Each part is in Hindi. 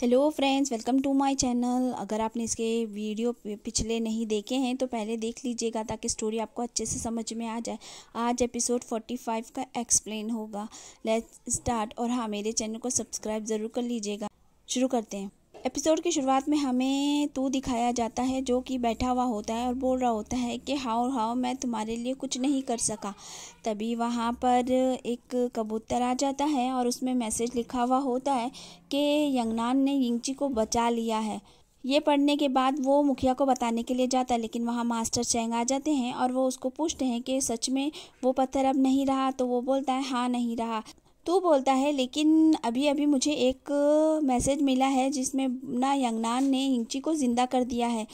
hello friends welcome to my channel अगर आपने इसके वीडियो पिछले नहीं देखे हैं तो पहले देख लीजिएगा ताकि स्टोरी आपको अच्छे से समझ में आ जाए आज एपिसोड 45 का एक्सप्लेन होगा लेट्स स्टार्ट और हाँ मेरे चैनल को सब्सक्राइब ज़रूर कर लीजिएगा शुरू करते हैं एपिसोड की शुरुआत में हमें तो दिखाया जाता है जो कि बैठा हुआ होता है और बोल रहा होता है कि हाओ हाओ मैं तुम्हारे लिए कुछ नहीं कर सका तभी वहाँ पर एक कबूतर आ जाता है और उसमें मैसेज लिखा हुआ होता है कि यंगनान ने यिंगची को बचा लिया है ये पढ़ने के बाद वो मुखिया को बताने के लिए जाता है लेकिन वहाँ मास्टर चेंग आ जाते हैं और वो उसको पूछते हैं कि सच में वो पत्थर अब नहीं रहा तो वो बोलता है हाँ नहीं रहा तो बोलता है लेकिन अभी अभी मुझे एक मैसेज मिला है जिसमें ना यंगनान ने इंची को ज़िंदा कर दिया है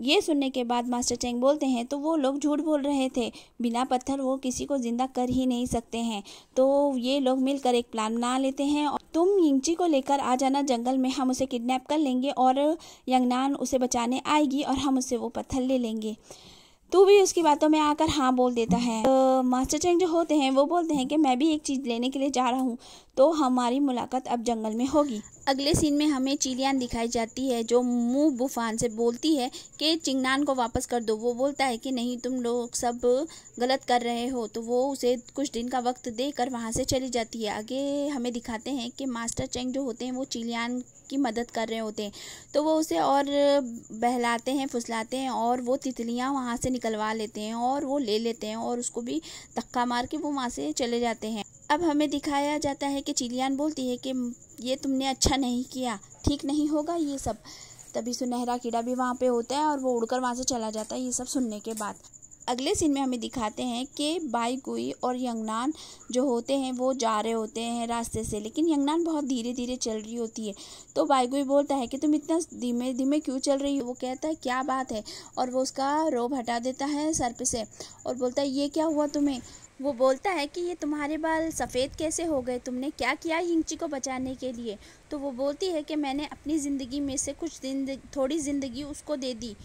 ये सुनने के बाद मास्टर चेंग बोलते हैं तो वो लोग झूठ बोल रहे थे बिना पत्थर वो किसी को ज़िंदा कर ही नहीं सकते हैं तो ये लोग मिलकर एक प्लान बना लेते हैं और तुम यिंगची को लेकर आ जाना जंगल में हम उसे किडनैप कर लेंगे और यंगनान उसे बचाने आएगी और हम उसे वो पत्थर ले लेंगे तो भी उसकी बातों में आकर हाँ बोल देता है तो मास्टर चेंग जो होते हैं वो बोलते हैं कि मैं भी एक चीज़ लेने के लिए जा रहा हूँ तो हमारी मुलाकात अब जंगल में होगी अगले सीन में हमें चिलियान दिखाई जाती है जो मुंह बुफान से बोलती है कि चिंगनान को वापस कर दो वो बोलता है कि नहीं तुम लोग सब गलत कर रहे हो तो वो उसे कुछ दिन का वक्त देकर वहाँ से चली जाती है आगे हमें दिखाते हैं कि मास्टर चेंग जो होते हैं वो चिलियान की मदद कर रहे होते हैं तो वो उसे और बहलाते हैं फुसलाते हैं और वो तितलियाँ वहाँ से निकलवा लेते हैं और वो ले लेते हैं और उसको भी धक्का मार के वो वहाँ से चले जाते हैं अब हमें दिखाया जाता है कि चिलियान बोलती है कि ये तुमने अच्छा नहीं किया ठीक नहीं होगा ये सब तभी सुनहरा कीड़ा भी वहाँ पे होता है और वो उड़कर वहाँ से चला जाता है ये सब सुनने के बाद अगले सीन में हमें दिखाते हैं कि बाईगुई और यंगनान जो होते हैं वो जा रहे होते हैं रास्ते से लेकिन यंगनान बहुत धीरे धीरे चल रही होती है तो बाईगुई बोलता है कि तुम इतना धीमे धीमे क्यों चल रही हो वो कहता है क्या बात है और वो उसका रोब हटा देता है सर पे से और बोलता है ये क्या हुआ तुम्हें वो बोलता है कि ये तुम्हारे बाल सफ़ेद कैसे हो गए तुमने क्या किया हिंगची को बचाने के लिए तो वो बोलती है कि मैंने अपनी ज़िंदगी में से कुछ दिन थोड़ी ज़िंदगी उसको दे दी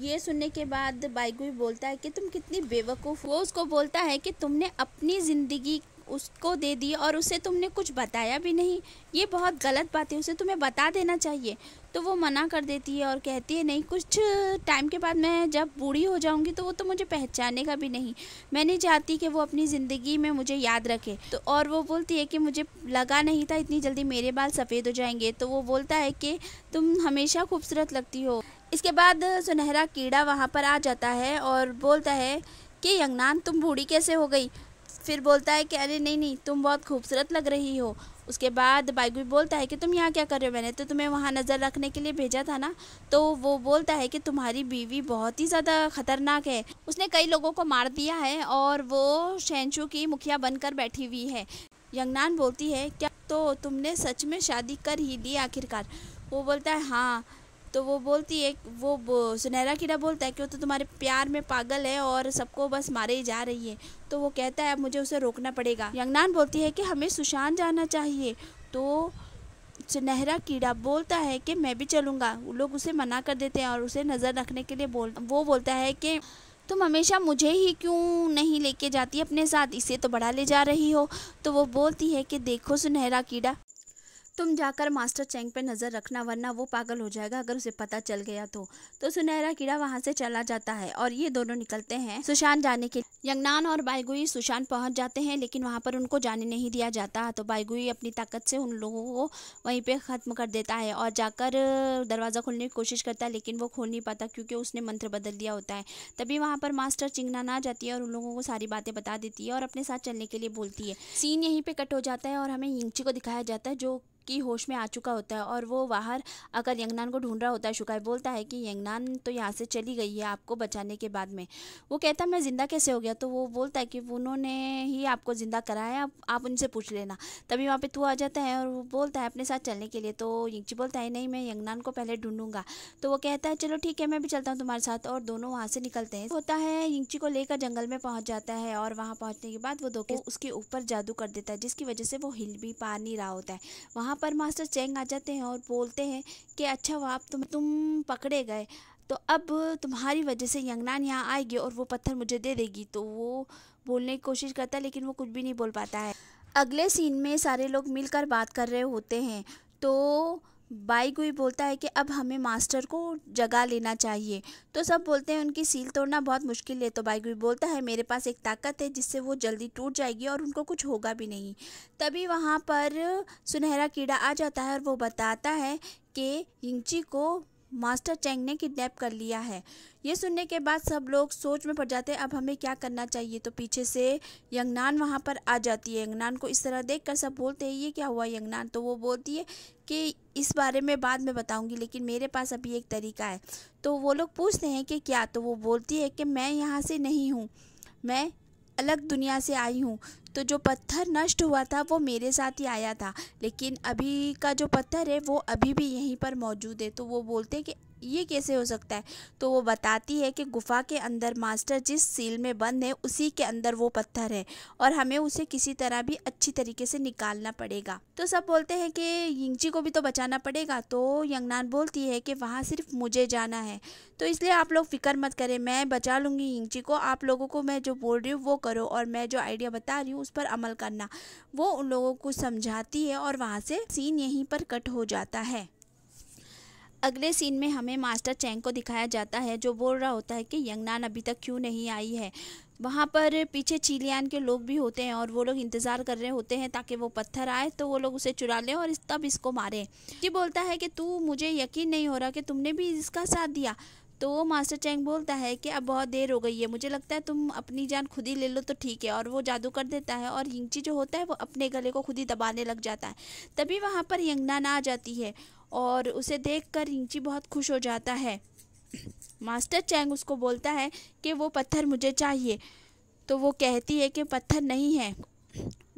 ये सुनने के बाद बाइगुई बोलता है कि तुम कितनी बेवकूफ़ वो उसको बोलता है कि तुमने अपनी ज़िंदगी उसको दे दी और उसे तुमने कुछ बताया भी नहीं ये बहुत गलत बात है उसे तुम्हें बता देना चाहिए तो वो मना कर देती है और कहती है नहीं कुछ टाइम के बाद मैं जब बूढ़ी हो जाऊंगी तो वो तो मुझे पहचाने का भी नहीं मैं नहीं चाहती कि वो अपनी ज़िंदगी में मुझे याद रखे तो और वो बोलती है कि मुझे लगा नहीं था इतनी जल्दी मेरे बाल सफ़ेद हो जाएंगे तो वो बोलता है कि तुम हमेशा खूबसूरत लगती हो इसके बाद सुनहरा कीड़ा वहाँ पर आ जाता है और बोलता है कि यंगनान तुम बूढ़ी कैसे हो गई फिर बोलता है कि अरे नहीं नहीं तुम बहुत खूबसूरत लग रही हो उसके बाद बाइगुई बोलता है कि तुम यहाँ क्या कर रहे हो मैंने तो तुम्हें वहाँ नज़र रखने के लिए भेजा था ना तो वो बोलता है कि तुम्हारी बीवी बहुत ही ज़्यादा ख़तरनाक है उसने कई लोगों को मार दिया है और वो शैनशू की मुखिया बनकर बैठी हुई है यंगनान बोलती है क्या तो तुमने सच में शादी कर ही दी आखिरकार वो बोलता है हाँ तो वो बोलती है वो, सुनहरा कीड़ा बोलता है कि वो तो तुम्हारे प्यार में पागल है और सबको बस मारे ही जा रही है तो वो कहता है अब मुझे उसे रोकना पड़ेगा यंगनान बोलती है कि हमें सुशांत जाना चाहिए तो सुनहरा कीड़ा बोलता है कि मैं भी चलूँगा लोग उसे मना कर देते हैं और उसे नज़र रखने के लिए बोल वो बोलता है कि तुम हमेशा मुझे ही क्यों नहीं लेके जाती अपने साथ इसे तो बढ़ा ले जा रही हो तो वो बोलती है कि देखो सुनहरा कीड़ा तुम जाकर मास्टर चैंग पे नज़र रखना वरना वो पागल हो जाएगा अगर उसे पता चल गया तो तो सुनहरा कीड़ा वहाँ से चला जाता है और ये दोनों निकलते हैं सुशांत जाने के यंगनान और बाईगुई सुशांत पहुँच जाते हैं लेकिन वहाँ पर उनको जाने नहीं दिया जाता तो बाईगुई अपनी ताकत से उन लोगों को वहीं पर ख़त्म कर देता है और जाकर दरवाज़ा खोलने की कोशिश करता है लेकिन वो खोल नहीं पाता क्योंकि उसने मंत्र बदल दिया होता है तभी वहाँ पर मास्टर चिंगनान आ जाती है और उन लोगों को सारी बातें बता देती है और अपने साथ चलने के लिए बोलती है सीन यहीं पर कट हो जाता है और हमें इंची को दिखाया जाता है जो की होश में आ चुका होता है और वो बाहर अगर यंगनान को ढूंढ रहा होता है शुकाई बोलता है कि यंगनान तो यहाँ से चली गई है आपको बचाने के बाद में वो कहता है मैं ज़िंदा कैसे हो गया तो वो बोलता है कि उन्होंने ही आपको ज़िंदा कराया आप, आप उनसे पूछ लेना तभी वहाँ पर तू आ जाता है और वो बोलता है अपने साथ चलने के लिए तो यंगची बोलता है नहीं मैं यंगनान को पहले ढूंढूंगा तो वो कहता है चलो ठीक है मैं भी चलता हूँ तुम्हारे साथ और दोनों वहाँ से निकलते हैं होता है यंगची को लेकर जंगल में पहुँच जाता है और वहाँ पहुँचने के बाद वो धोखे उसके ऊपर जादू कर देता है जिसकी वजह से वो हिल भी पा नहीं रहा होता है वहाँ पर मास्टर चेंग आ जाते हैं और बोलते हैं कि अच्छा वाप तुम तुम पकड़े गए तो अब तुम्हारी वजह से यंगनान यहाँ आएगी और वो पत्थर मुझे दे देगी तो वो बोलने की कोशिश करता है लेकिन वो कुछ भी नहीं बोल पाता है अगले सीन में सारे लोग मिलकर बात कर रहे होते हैं तो बाई गुई बोलता है कि अब हमें मास्टर को जगा लेना चाहिए तो सब बोलते हैं उनकी सील तोड़ना बहुत मुश्किल है तो बाई गुई बोलता है मेरे पास एक ताकत है जिससे वो जल्दी टूट जाएगी और उनको कुछ होगा भी नहीं तभी वहाँ पर सुनहरा कीड़ा आ जाता है और वो बताता है कि यिंगची को मास्टर चैंग ने किडनैप कर लिया है ये सुनने के बाद सब लोग सोच में पड़ जाते हैं अब हमें क्या करना चाहिए तो पीछे से यंगनान वहाँ पर आ जाती है यंगनान को इस तरह देख कर सब बोलते हैं ये क्या हुआ यंगनान तो वो बोलती है कि इस बारे में बाद में बताऊंगी लेकिन मेरे पास अभी एक तरीका है तो वो लोग पूछते हैं कि क्या तो वो बोलती है कि मैं यहाँ से नहीं हूँ मैं अलग दुनिया से आई हूँ तो जो पत्थर नष्ट हुआ था वो मेरे साथ ही आया था लेकिन अभी का जो पत्थर है वो अभी भी यहीं पर मौजूद है तो वो बोलते हैं कि ये कैसे हो सकता है तो वो बताती है कि गुफा के अंदर मास्टर जिस सील में बंद है उसी के अंदर वो पत्थर है और हमें उसे किसी तरह भी अच्छी तरीके से निकालना पड़ेगा तो सब बोलते हैं कि यिंगची को भी तो बचाना पड़ेगा तो यंगनान बोलती है कि वहाँ सिर्फ मुझे जाना है तो इसलिए आप लोग फिक्र मत करें मैं बचा लूँगी यिंगची को आप लोगों को मैं जो बोल रही हूँ वो करो और मैं जो आइडिया बता रही हूँ उस पर अमल करना वो उन लोगों को समझाती है और वहाँ से सीन यहीं पर कट हो जाता है अगले सीन में हमें मास्टर चैंग को दिखाया जाता है जो बोल रहा होता है कि यंगनान अभी तक क्यों नहीं आई है वहाँ पर पीछे चीलियान के लोग भी होते हैं और वो लोग इंतज़ार कर रहे होते हैं ताकि वो पत्थर आए तो वो लोग उसे चुरा लें और तब इसको मारें जी बोलता है कि तू मुझे यकीन नहीं हो रहा कि तुमने भी इसका साथ दिया तो वो मास्टर चैंग बोलता है कि अब बहुत देर हो गई है मुझे लगता है तुम अपनी जान खुद ही ले लो तो ठीक है और वो जादू कर देता है और यिंगची जो होता है वो अपने गले को खुद ही दबाने लग जाता है तभी वहाँ पर यंगनान आ जाती है और उसे देखकर रिंची बहुत खुश हो जाता है मास्टर चैंग उसको बोलता है कि वो पत्थर मुझे चाहिए तो वो कहती है कि पत्थर नहीं है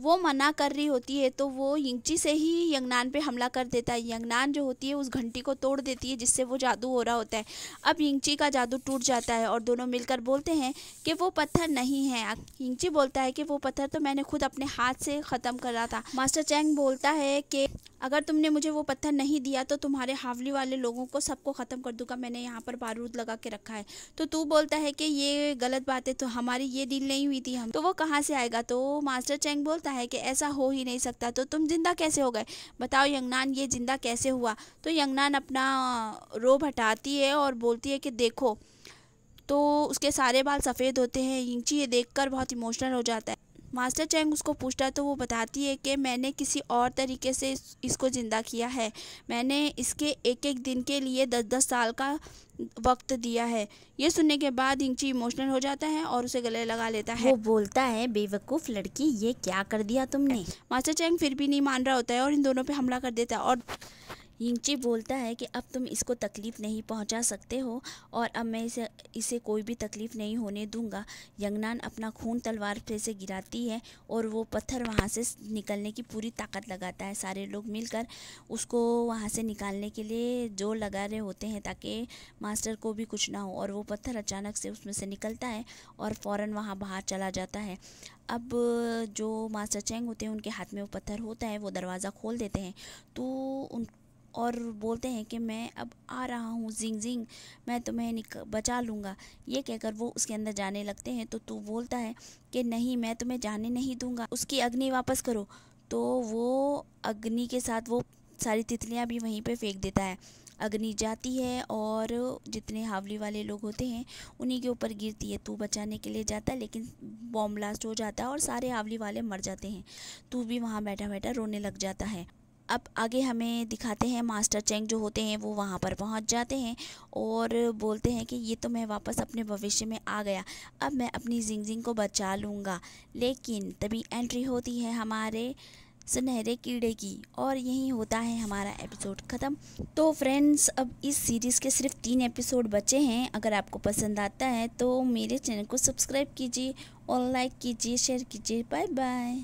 वो मना कर रही होती है तो वो यिंगची से ही यंगनान पे हमला कर देता है यंगनान जो होती है उस घंटी को तोड़ देती है जिससे वो जादू हो रहा होता है अब यिंगची का जादू टूट जाता है और दोनों मिलकर बोलते हैं कि वो पत्थर नहीं है यिंगची बोलता है कि वो पत्थर तो मैंने खुद अपने हाथ से ख़त्म करा था मास्टर चैंग बोलता है कि अगर तुमने मुझे वो पत्थर नहीं दिया तो तुम्हारे हावली वाले लोगों को सबको ख़त्म कर दूंगा मैंने यहाँ पर बारूद लगा के रखा है तो तू बोलता है कि ये गलत बात है तो हमारी ये डील नहीं हुई थी हम तो वो कहाँ से आएगा तो मास्टर चैंग बोलता है कि ऐसा हो ही नहीं सकता तो तुम जिंदा कैसे हो गए बताओ यंगनान ये जिंदा कैसे हुआ तो यंगनान अपना रोब हटाती है और बोलती है कि देखो तो उसके सारे बाल सफ़ेद होते हैं इंची ये देखकर बहुत इमोशनल हो जाता है मास्टर चैंग उसको पूछता है तो वो बताती है कि मैंने किसी और तरीके से इसको ज़िंदा किया है मैंने इसके एक एक दिन के लिए दस दस साल का वक्त दिया है ये सुनने के बाद इंची इमोशनल हो जाता है और उसे गले लगा लेता है वो बोलता है बेवकूफ़ लड़की ये क्या कर दिया तुमने मास्टर चैंग फिर भी नहीं मान रहा होता है और इन दोनों पर हमला कर देता है और यिंगची बोलता है कि अब तुम इसको तकलीफ़ नहीं पहुंचा सकते हो और अब मैं इसे इसे कोई भी तकलीफ़ नहीं होने दूंगा यंगनान अपना खून तलवार फिर से गिराती है और वो पत्थर वहाँ से निकलने की पूरी ताकत लगाता है सारे लोग मिलकर उसको वहाँ से निकालने के लिए जोर लगा रहे होते हैं ताकि मास्टर को भी कुछ ना हो और वो पत्थर अचानक से उसमें से निकलता है और फ़ौर वहाँ बाहर चला जाता है अब जो मास्टर चैंग होते हैं उनके हाथ में वो पत्थर होता है वो दरवाज़ा खोल देते हैं तो उन और बोलते हैं कि मैं अब आ रहा हूँ जिंग जिंग मैं तुम्हें निक बचा लूँगा ये कहकर वो उसके अंदर जाने लगते हैं तो तू बोलता है कि नहीं मैं तुम्हें जाने नहीं दूँगा उसकी अग्नि वापस करो तो वो अग्नि के साथ वो सारी तितलियाँ भी वहीं पर फेंक देता है अग्नि जाती है और जितने हावली वाले लोग होते हैं उन्हीं के ऊपर गिरती है तू बचाने के लिए जाता है लेकिन बॉम्ब ब्लास्ट हो जाता है और सारे हावली वाले मर जाते हैं तू भी वहाँ बैठा बैठा रोने लग जाता है अब आगे हमें दिखाते हैं मास्टर चेंग जो होते हैं वो वहाँ पर पहुँच जाते हैं और बोलते हैं कि ये तो मैं वापस अपने भविष्य में आ गया अब मैं अपनी जिंग जिंग को बचा लूँगा लेकिन तभी एंट्री होती है हमारे सुनहरे कीड़े की और यही होता है हमारा एपिसोड ख़त्म तो फ्रेंड्स अब इस सीरीज़ के सिर्फ तीन एपिसोड बचे हैं अगर आपको पसंद आता है तो मेरे चैनल को सब्सक्राइब कीजिए और लाइक कीजिए शेयर कीजिए बाय बाय